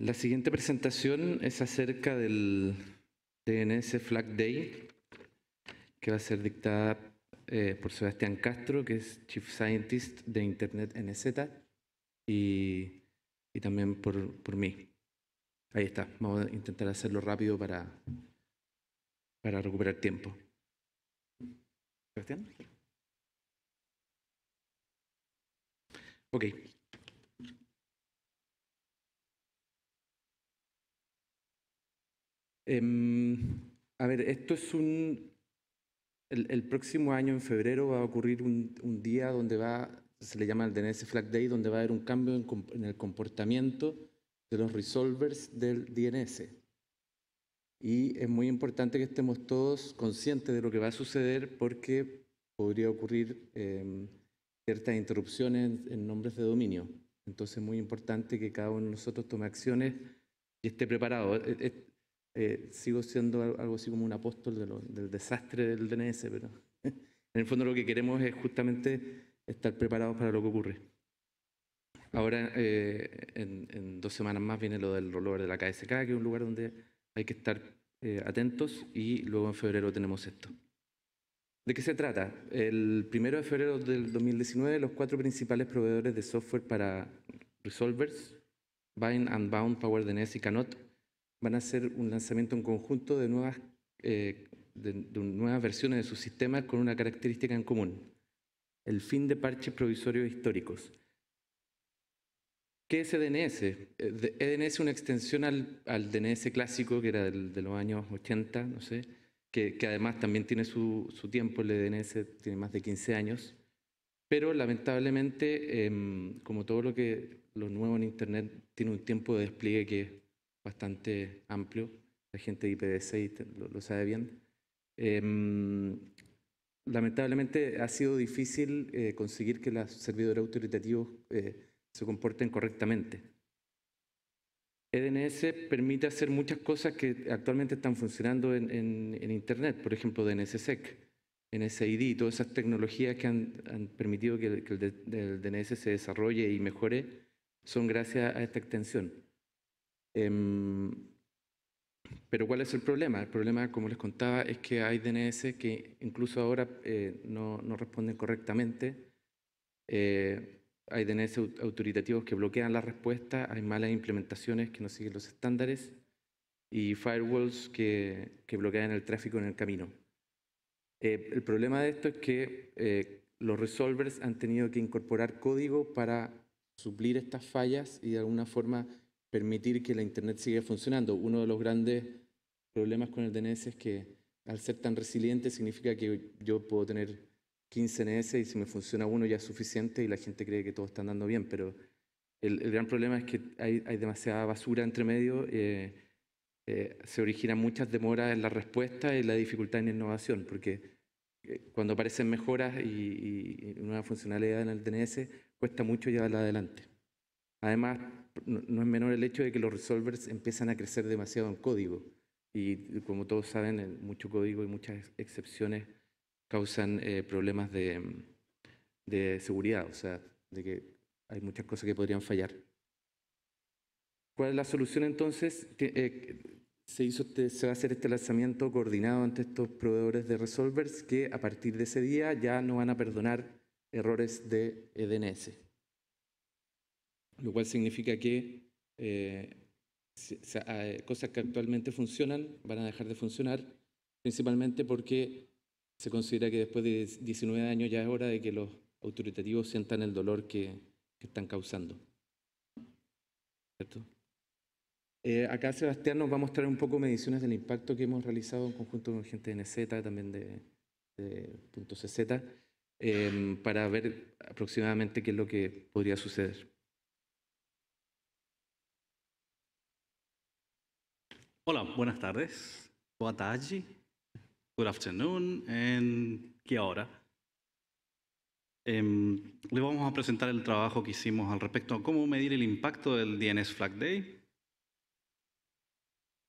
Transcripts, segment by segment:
La siguiente presentación es acerca del DNS Flag Day, que va a ser dictada eh, por Sebastián Castro, que es Chief Scientist de Internet NZ, e y, y también por, mí. Ahí está, vamos a intentar hacerlo rápido para, para recuperar tiempo. Sebastián. Ok. Em, a ver, esto es un... El, próximo año, en febrero, va a ocurrir un, día donde va, se le llama el DNS Flag Day, donde va a haber un cambio en, el comportamiento de los resolvers del DNS. Y es muy importante que estemos todos conscientes de lo que va a suceder porque podría ocurrir em, ciertas interrupciones en, nombres de dominio. Entonces es muy importante que cada uno de nosotros tome acciones y esté preparado. E, e, eh, sigo siendo algo así como un apóstol del desastre del DNS, pero en el fondo lo que queremos es justamente estar preparados para lo que ocurre. Ahora, eh, en, dos semanas más viene lo del rollover de la KSK, que es un lugar donde hay que estar eh, atentos, y luego en febrero tenemos esto. ¿De qué se trata? El primero de febrero del 2019, los cuatro principales proveedores de software para resolvers, Bind, Unbound, PowerDNS y Canot, van a hacer un lanzamiento en conjunto de nuevas, eh, de, nuevas versiones de sus sistemas con una característica en común, el fin de parches provisorios históricos. ¿Qué es EDNS? EDNS eh, e es una extensión al, al, DNS clásico, que era de los años 80, no sé, que, además también tiene su, tiempo, el e DNS tiene más de 15 años, pero lamentablemente, em, como todo lo que lo nuevo en Internet, tiene un tiempo de despliegue que bastante amplio, la gente de IPv6 lo, sabe bien. Em, lamentablemente ha sido difícil eh, conseguir que los servidores autoritativos eh, se comporten correctamente. E DNS permite hacer muchas cosas que actualmente están funcionando en, Internet, por ejemplo DNSSEC, NSID, todas esas tecnologías que han, permitido que, el DNS se desarrolle y mejore son gracias a esta extensión. Em, pero ¿cuál es el problema? El problema, como les contaba, es que hay DNS que incluso ahora eh, no, responden correctamente. Eh, hay DNS autoritativos que bloquean la respuesta, hay malas implementaciones que no siguen los estándares y firewalls que, bloquean el tráfico en el camino. Eh, el problema de esto es que los resolvers han tenido que incorporar código para suplir estas fallas y de alguna forma permitir que la Internet siga funcionando. Uno de los grandes problemas con el DNS es que al ser tan resiliente significa que yo puedo tener 15 DNS y si me funciona uno ya es suficiente y la gente cree que todo está andando bien, pero el, gran problema es que hay, demasiada basura entre medio, eh, eh, se originan muchas demoras en la respuesta y la dificultad en innovación, porque eh, cuando aparecen mejoras y, y nuevas funcionalidades en el DNS, cuesta mucho llevarla adelante. Además, no es menor el hecho de que los resolvers empiezan a crecer demasiado en código. Y como todos saben, mucho código y muchas excepciones causan eh, problemas de, seguridad, o sea, de que hay muchas cosas que podrían fallar. ¿Cuál es la solución entonces? Eh, se, hizo este, se va a hacer este lanzamiento coordinado ante estos proveedores de resolvers que a partir de ese día ya no van a perdonar errores de e DNS lo cual significa que eh, cosas que actualmente funcionan van a dejar de funcionar, principalmente porque se considera que después de 19 años ya es hora de que los autoritativos sientan el dolor que, están causando. Eh, acá Sebastián nos va a mostrar un poco mediciones del impacto que hemos realizado en conjunto con gente de NZ, también de, de punto eh, para ver aproximadamente qué es lo que podría suceder. Hola, buenas tardes. Good afternoon. ¿En qué hora? Em, le vamos a presentar el trabajo que hicimos al respecto a cómo medir el impacto del DNS Flag Day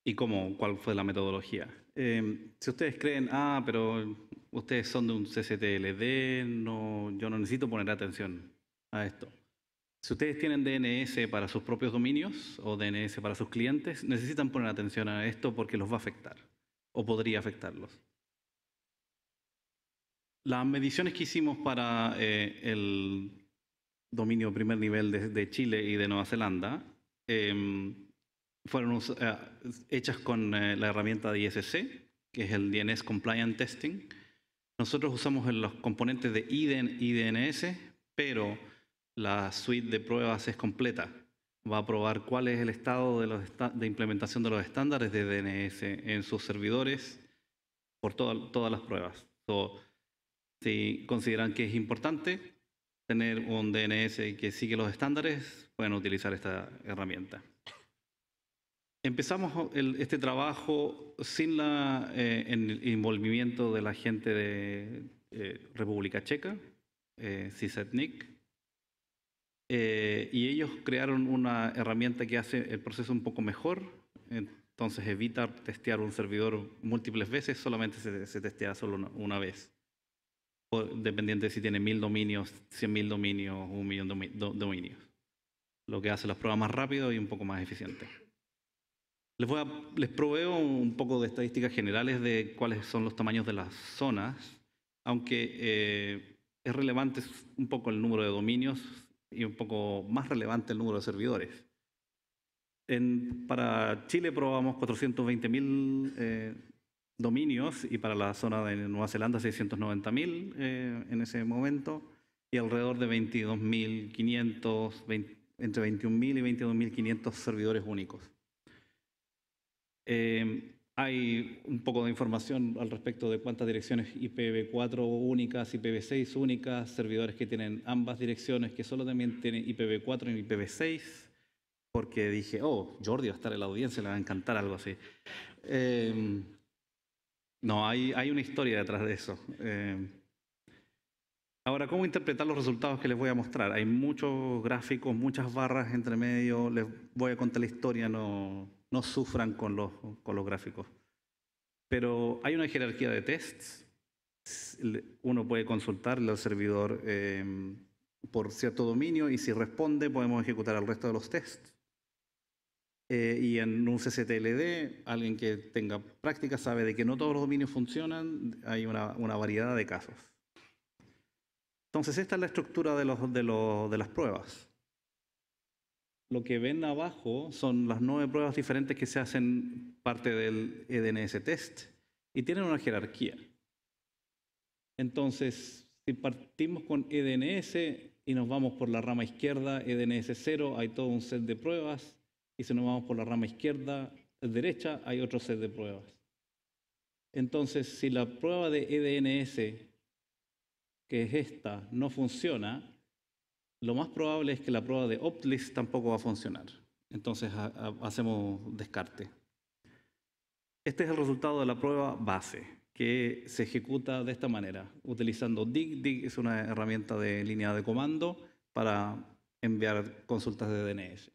y cómo, cuál fue la metodología. Em, si ustedes creen, ah, pero ustedes son de un CCTLD, no, yo no necesito poner atención a esto. Si ustedes tienen DNS para sus propios dominios o DNS para sus clientes, necesitan poner atención a esto porque los va a afectar o podría afectarlos. Las mediciones que hicimos para eh, el dominio primer nivel de, Chile y de Nueva Zelanda em, fueron eh, hechas con eh, la herramienta de ISC, que es el DNS Compliant Testing. Nosotros usamos los componentes de IDN, DNS, pero la suite de pruebas es completa. Va a probar cuál es el estado de, implementación de los estándares de DNS en sus servidores por todas las pruebas. si consideran que es importante tener un DNS que sigue los estándares, pueden utilizar esta herramienta. Empezamos este trabajo sin eh, el envolvimiento de la gente de eh, República Checa, eh, eh, y ellos crearon una herramienta que hace el proceso un poco mejor, entonces evita testear un servidor múltiples veces, solamente se, testea solo una, vez, dependiendo dependiente de si tiene mil dominios, cien mil dominios, un millón de dominios, lo que hace las pruebas más rápido y un poco más eficiente. Les, voy les proveo un poco de estadísticas generales de cuáles son los tamaños de las zonas, aunque eh, es relevante un poco el número de dominios, y un poco más relevante el número de servidores. para Chile probamos 420.000 eh, dominios y para la zona de Nueva Zelanda 690.000 eh, en ese momento y alrededor de 22.500, entre 21.000 y 22.500 servidores únicos. Eh, hay un poco de información al respecto de cuántas direcciones IPv4 únicas, IPv6 únicas, servidores que tienen ambas direcciones, que solo también tienen IPv4 y IPv6, porque dije, oh, Jordi va a estar en la audiencia, le va a encantar algo así. Em, no, hay, una historia detrás de eso. Em, ahora, ¿cómo interpretar los resultados que les voy a mostrar? Hay muchos gráficos, muchas barras entre medio, les voy a contar la historia, no, no sufran con los, con los gráficos. Pero hay una jerarquía de tests. Uno puede consultar al servidor em, por cierto dominio y si responde podemos ejecutar el resto de los tests. Eh, y en un CCTLD, alguien que tenga práctica sabe de que no todos los dominios funcionan, hay una, variedad de casos. Entonces, esta es la estructura de, los, de las pruebas lo que ven abajo son las nueve pruebas diferentes que se hacen parte del EDNS test y tienen una jerarquía. Entonces, si partimos con EDNS y nos vamos por la rama izquierda, EDNS 0, hay todo un set de pruebas, y si nos vamos por la rama izquierda, derecha, hay otro set de pruebas. Entonces, si la prueba de EDNS, que es esta, no funciona, lo más probable es que la prueba de optlist tampoco va a funcionar. Entonces hacemos descarte. Este es el resultado de la prueba base, que se ejecuta de esta manera, utilizando dig. Dig es una herramienta de línea de comando para enviar consultas de DNS.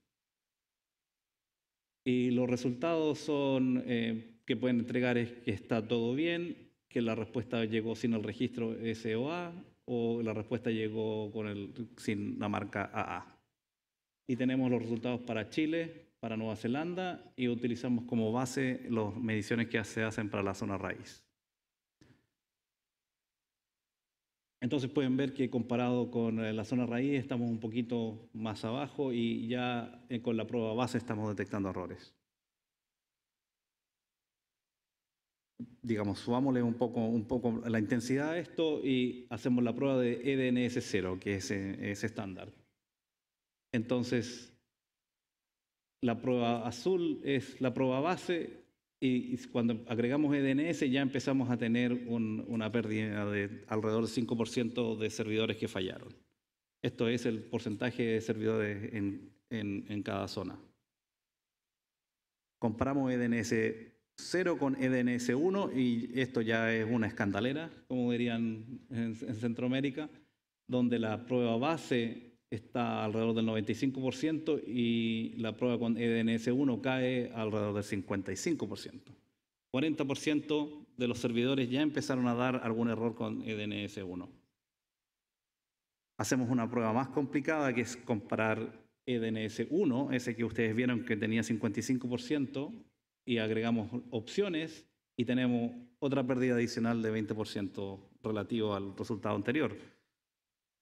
Y los resultados son eh, que pueden entregar es que está todo bien, que la respuesta llegó sin el registro SOA, o la respuesta llegó con el, sin la marca AA. Y tenemos los resultados para Chile, para Nueva Zelanda y utilizamos como base las mediciones que se hacen para la zona raíz. Entonces pueden ver que comparado con eh, la zona raíz estamos un poquito más abajo y ya eh, con la prueba base estamos detectando errores. digamos, subámosle un poco, un poco la intensidad a esto y hacemos la prueba de EDNS 0, que eh, es, estándar. Entonces, la prueba azul es la prueba base y, cuando agregamos EDNS ya empezamos a tener una pérdida de alrededor del 5% de servidores que fallaron. Esto es el porcentaje de servidores en, cada zona. Compramos EDNS cero con EDNS1 y esto ya es una escandalera, como dirían en, Centroamérica, donde la prueba base está alrededor del 95% y la prueba con EDNS1 cae alrededor del 55%. 40% de los servidores ya empezaron a dar algún error con EDNS1. Hacemos una prueba más complicada que es comparar EDNS1, ese que ustedes vieron que tenía 55%, y agregamos opciones y tenemos otra pérdida adicional de 20% relativo al resultado anterior.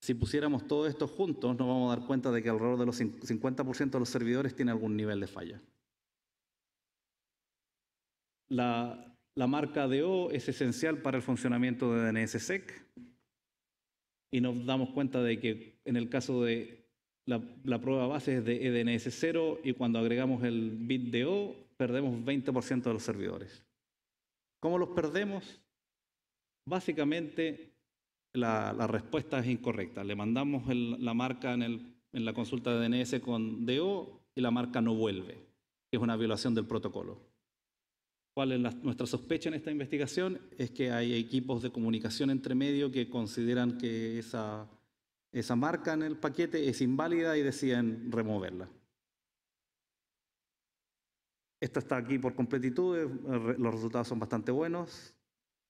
Si pusiéramos todo esto juntos, nos vamos a dar cuenta de que alrededor de los 50% de los servidores tiene algún nivel de falla. La, la marca O es esencial para el funcionamiento de DNSSEC y nos damos cuenta de que en el caso de la, prueba base es de EDNS0 y cuando agregamos el bit DO perdemos 20% de los servidores. ¿Cómo los perdemos? Básicamente la, respuesta es incorrecta. Le mandamos la marca en, la consulta de DNS con DO y la marca no vuelve, es una violación del protocolo. ¿Cuál es nuestra sospecha en esta investigación? Es que hay equipos de comunicación entre medio que consideran que esa, esa marca en el paquete es inválida y deciden removerla. Esta está aquí por completitud, eh, los resultados son bastante buenos.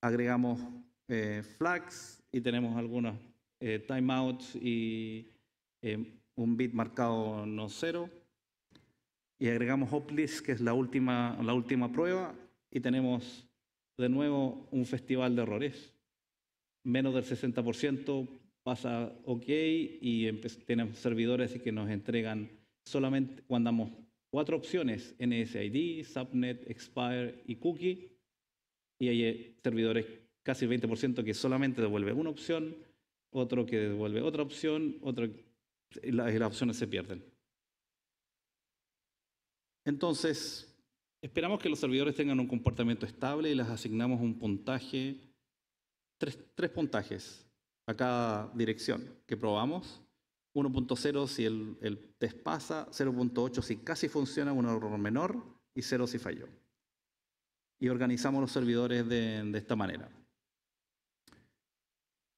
Agregamos eh, flags y tenemos algunos eh, timeouts y un bit marcado no cero. Y agregamos hoplist, que es la última, la última prueba, y tenemos de nuevo un festival de errores. Menos del 60% pasa OK y tenemos servidores que nos entregan solamente cuando damos cuatro opciones, NSID, Subnet, Expire y Cookie, y hay eh, servidores casi el 20% que solamente devuelve una opción, otro que devuelve otra opción, otra las, las opciones se pierden. Entonces, esperamos que los servidores tengan un comportamiento estable y les asignamos un puntaje, tres, tres puntajes a cada dirección que probamos 1.0 si el, test pasa, 0.8 si casi funciona, un error menor y 0 si falló. Y organizamos los servidores de, esta manera.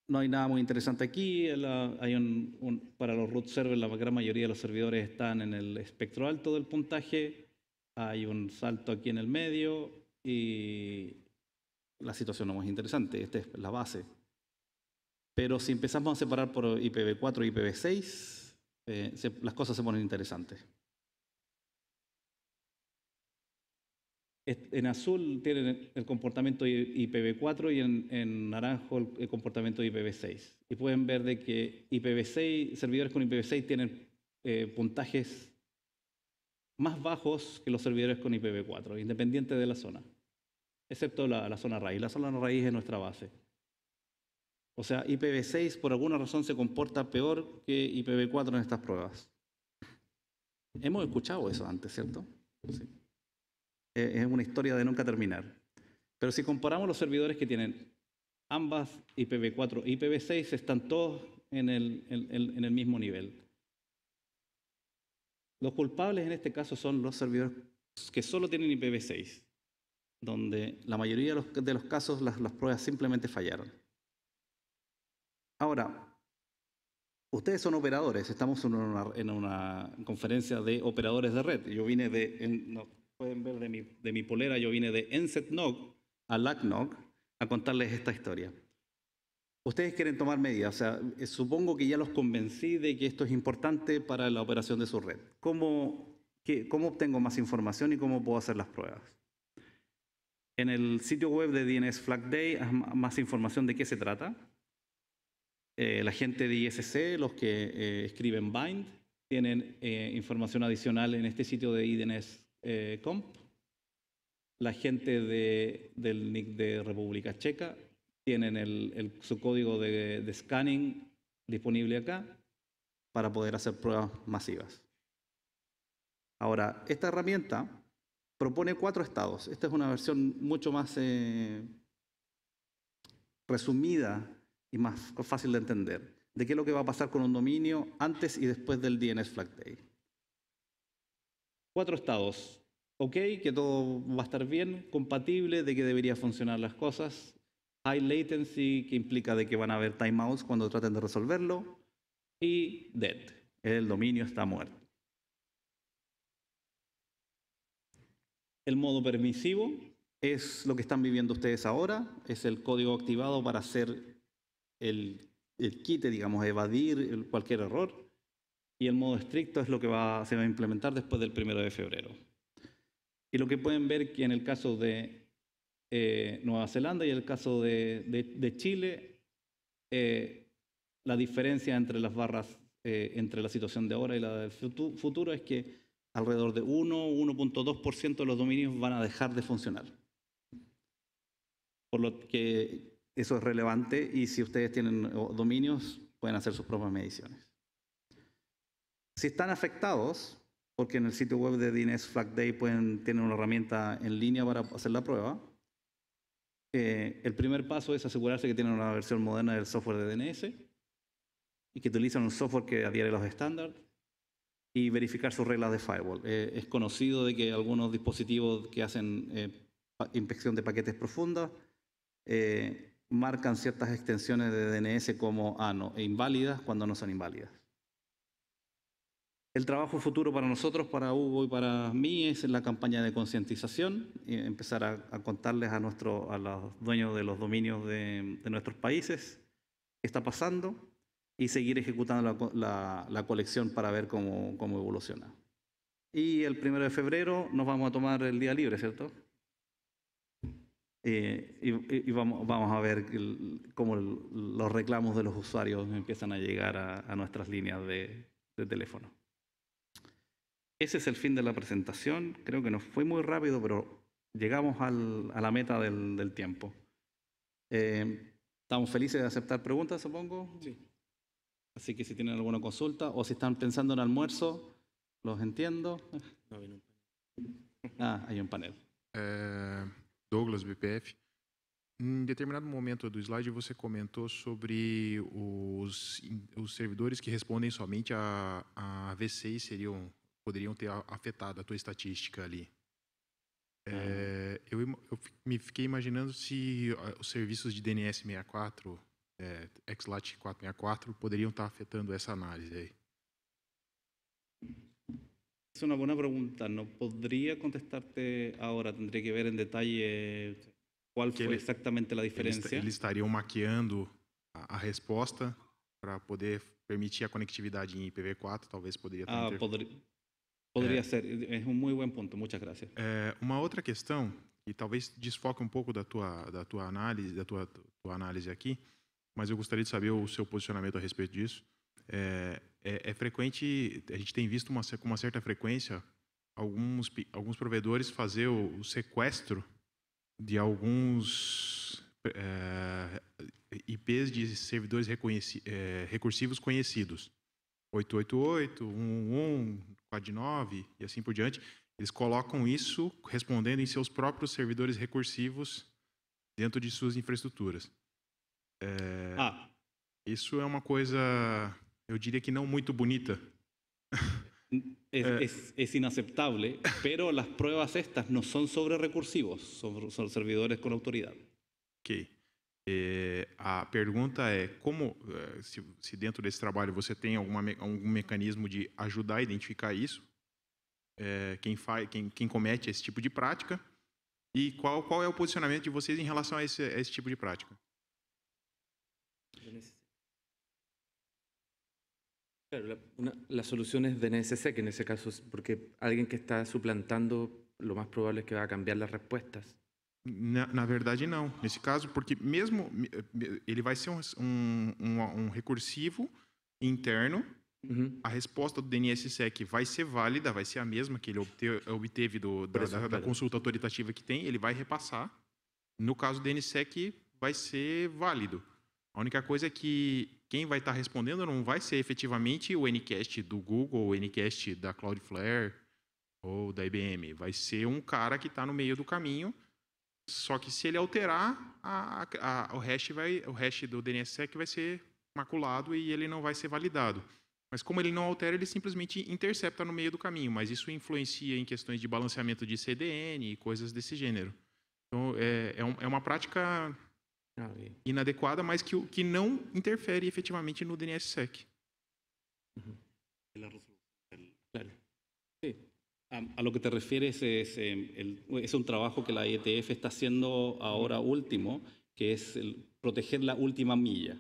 No hay nada muy interesante aquí. hay para los root servers, la gran mayoría de los servidores están en el espectro alto del puntaje. Hay un salto aquí en el medio y la situación no es interesante. Esta es la base. Pero si empezamos a separar por IPv4 y IPv6, eh, las cosas se ponen interesantes. En azul tienen el comportamiento IPv4 y en, naranjo el, comportamiento IPv6. Y pueden ver de que IPv6, servidores con IPv6 tienen eh, puntajes más bajos que los servidores con IPv4, independiente de la zona, excepto la, la zona raíz. La zona raíz es nuestra base. O sea, IPv6 por alguna razón se comporta peor que IPv4 en estas pruebas. Hemos escuchado eso antes, ¿cierto? E, es una historia de nunca terminar. Pero si comparamos los servidores que tienen ambas IPv4 e IPv6, están todos en el, mismo nivel. Los culpables en este caso son los servidores que solo tienen IPv6, donde la mayoría de los casos las pruebas simplemente fallaron. Ahora, ustedes son operadores, estamos en una, conferencia de operadores de red. Yo vine de, no, pueden ver de mi, polera, yo vine de ENSETNOG a LACNOG a contarles esta historia. Ustedes quieren tomar medidas, o sea, eh, supongo que ya los convencí de que esto es importante para la operación de su red. ¿Cómo, cómo obtengo más información y cómo puedo hacer las pruebas? En el sitio web de DNS Flag Day, más información de qué se trata. Eh, la gente de ISC, los que eh, escriben Bind, tienen eh, información adicional en este sitio de IDNS.com. La gente de, del NIC de República Checa tienen su código de, scanning disponible acá para poder hacer pruebas masivas. Ahora, esta herramienta propone cuatro estados. Esta es una versión mucho más eh, resumida y más fácil de entender de qué es lo que va a pasar con un dominio antes y después del DNS Flag Day. Cuatro estados. Ok, que todo va a estar bien, compatible, de que debería funcionar las cosas. High latency, que implica de que van a haber timeouts cuando traten de resolverlo. Y dead, el dominio está muerto. El modo permisivo es lo que están viviendo ustedes ahora, es el código activado para hacer el, quite, digamos, evadir cualquier error. Y el modo estricto es lo que se va a implementar después del primero de febrero. Y lo que pueden ver que en el caso de eh, Nueva Zelanda y el caso de, Chile, eh, la diferencia entre las barras, eh, entre la situación de ahora y la del futuro es que alrededor de 1 1.2% de los dominios van a dejar de funcionar. Por lo que eso es relevante y si ustedes tienen dominios, pueden hacer sus propias mediciones. Si están afectados, porque en el sitio web de DNS Flag Day pueden, tienen una herramienta en línea para hacer la prueba, eh, el primer paso es asegurarse que tienen una versión moderna del software de DNS y que utilizan un software que adhiere a los estándares y verificar sus reglas de firewall. Eh, es conocido de que algunos dispositivos que hacen eh, inspección de paquetes profundas marcan ciertas extensiones de DNS como ano ah, e inválidas cuando no son inválidas. El trabajo futuro para nosotros, para Hugo y para mí es la campaña de concientización, empezar a, contarles a, nuestro, a los dueños de los dominios de, nuestros países qué está pasando y seguir ejecutando la, la, colección para ver cómo, cómo evoluciona. Y el primero de febrero nos vamos a tomar el día libre, ¿cierto? Eh, y, vamos, vamos, a ver cómo los reclamos de los usuarios empiezan a llegar a, nuestras líneas de, teléfono. Ese es el fin de la presentación. Creo que nos fue muy rápido, pero llegamos a la meta del, tiempo. Eh, estamos felices de aceptar preguntas, supongo. Sí. Así que si tienen alguna consulta o si están pensando en almuerzo, los entiendo. No, Ah, hay un panel. Eh... Douglas BPF. Em determinado momento do slide, você comentou sobre os, os servidores que respondem somente a, a V6 seriam, poderiam ter afetado a tua estatística ali. Uhum. É, eu, eu, me fiquei imaginando se ah, os serviços de DNS 64, é, XLAT 464, poderiam estar afetando essa análise aí. Es una buena pregunta, no podría contestarte ahora, tendría que ver en detalle qual eh, que foi ele, exatamente a diferença. Eles, estariam maquiando a, resposta para poder permitir a conectividade em IPv4, talvez poderia Ah, poder, poderia é, ser, é um muito bom ponto, muitas graças. É, uma outra questão, e talvez desfoque um pouco da tua, da tua análise, da tua, tua análise aqui, mas eu gostaria de saber o seu posicionamento a respeito disso. É, é, é, frequente, a gente tem visto uma, com uma certa frequência alguns, alguns provedores fazer o, o sequestro de alguns é, IPs de servidores reconheci, é, recursivos conhecidos. 888, 111, 4.9 e assim por diante. Eles colocam isso respondendo em seus próprios servidores recursivos dentro de suas infraestruturas. É, ah. Isso é uma coisa eu diria que não muito bonita. É eh, mas as provas pero las estas não são sobre recursivos, são servidores com autoridade. Ok. Eh, a pergunta é como, eh, se, se, dentro desse trabalho você tem alguma, algum mecanismo de ajudar a identificar isso, é, quem, faz, quem, quem comete esse tipo de prática, e qual, qual é o posicionamento de vocês em relação a esse, a esse tipo de prática? Claro, la, una, la solución es DNSSEC que en ese caso, porque alguien que está suplantando, lo más probable es que va a cambiar las respuestas. Na, na, verdade, não. Nesse caso, porque mesmo eh, ele vai ser um, um, um recursivo interno, uhum. a resposta do DNSSEC vai ser válida, vai ser a mesma que ele obteve, obteve do, da, da, da, consulta autoritativa que tem, ele vai repassar. No caso do DNSSEC, vai ser válido. A única coisa é que quem vai estar respondendo não vai ser efetivamente o Ncast do Google, o Ncast da Cloudflare ou da IBM. Vai ser um cara que está no meio do caminho. Só que se ele alterar, a, a, o, hash vai, o hash do DNSSEC vai ser maculado e ele não vai ser validado. Mas como ele não altera, ele simplesmente intercepta no meio do caminho. Mas isso influencia em questões de balanceamento de CDN e coisas desse gênero. Então, é, é, um, é uma prática Inadecuada, pero que, no interfiere interfere en el DNSSEC. A, lo que te refieres es, em, es un trabajo que la IETF está haciendo ahora último, que es el, proteger la última milla.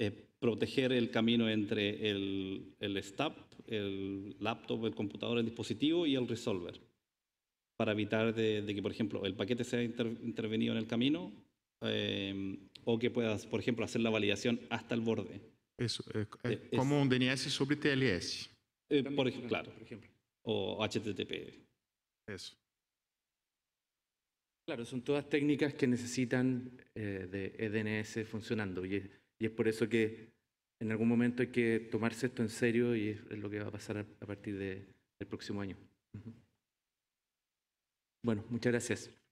Eh, proteger el camino entre el, el STAP, el laptop, el computador, el dispositivo y el resolver. Para evitar de, que, por ejemplo, el paquete sea intervenido en el camino Em, o que puedas, por ejemplo, hacer la validación hasta el borde. Eso, eh, eh, como un DNS sobre TLS. Eh, por, ejemplo, claro, por ejemplo. O HTTP. Eso. Claro, son todas técnicas que necesitan de e DNS funcionando y es, y es, por eso que en algún momento hay que tomarse esto en serio y es, lo que va a pasar a, partir de, del próximo año. Bueno, muchas gracias.